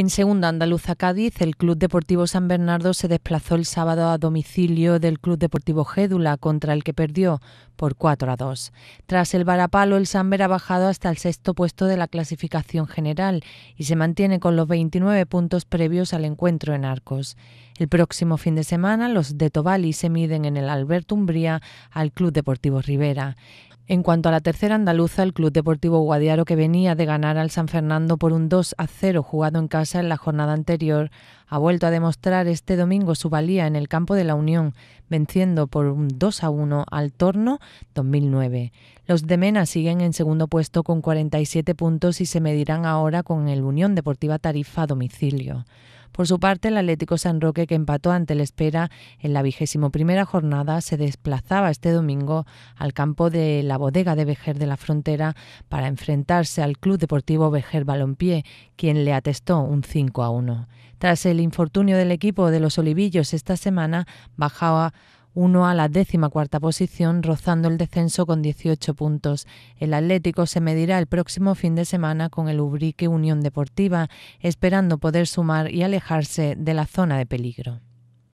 En segunda andaluza Cádiz, el Club Deportivo San Bernardo se desplazó el sábado a domicilio del Club Deportivo Gédula, contra el que perdió por 4 a 2. Tras el varapalo, el Samber ha bajado hasta el sexto puesto de la clasificación general y se mantiene con los 29 puntos previos al encuentro en Arcos. El próximo fin de semana, los de Tobali se miden en el Alberto Umbría al Club Deportivo Rivera. En cuanto a la tercera andaluza, el Club Deportivo Guadiaro, que venía de ganar al San Fernando por un 2 a 0 jugado en casa en la jornada anterior, ha vuelto a demostrar este domingo su valía en el campo de la Unión, venciendo por un 2 a 1 al Torno 2009. Los de Mena siguen en segundo puesto con 47 puntos y se medirán ahora con el Unión Deportiva Tarifa a domicilio. Por su parte, el Atlético San Roque, que empató ante la Espera en la vigésimo primera jornada, se desplazaba este domingo al campo de la bodega de Vejer de la Frontera para enfrentarse al Club Deportivo Vejer Balompié, quien le atestó un 5 a 1. Tras el infortunio del equipo de los Olivillos esta semana, bajaba uno a la décima cuarta posición, rozando el descenso con 18 puntos. El Atlético se medirá el próximo fin de semana con el Ubrique Unión Deportiva, esperando poder sumar y alejarse de la zona de peligro.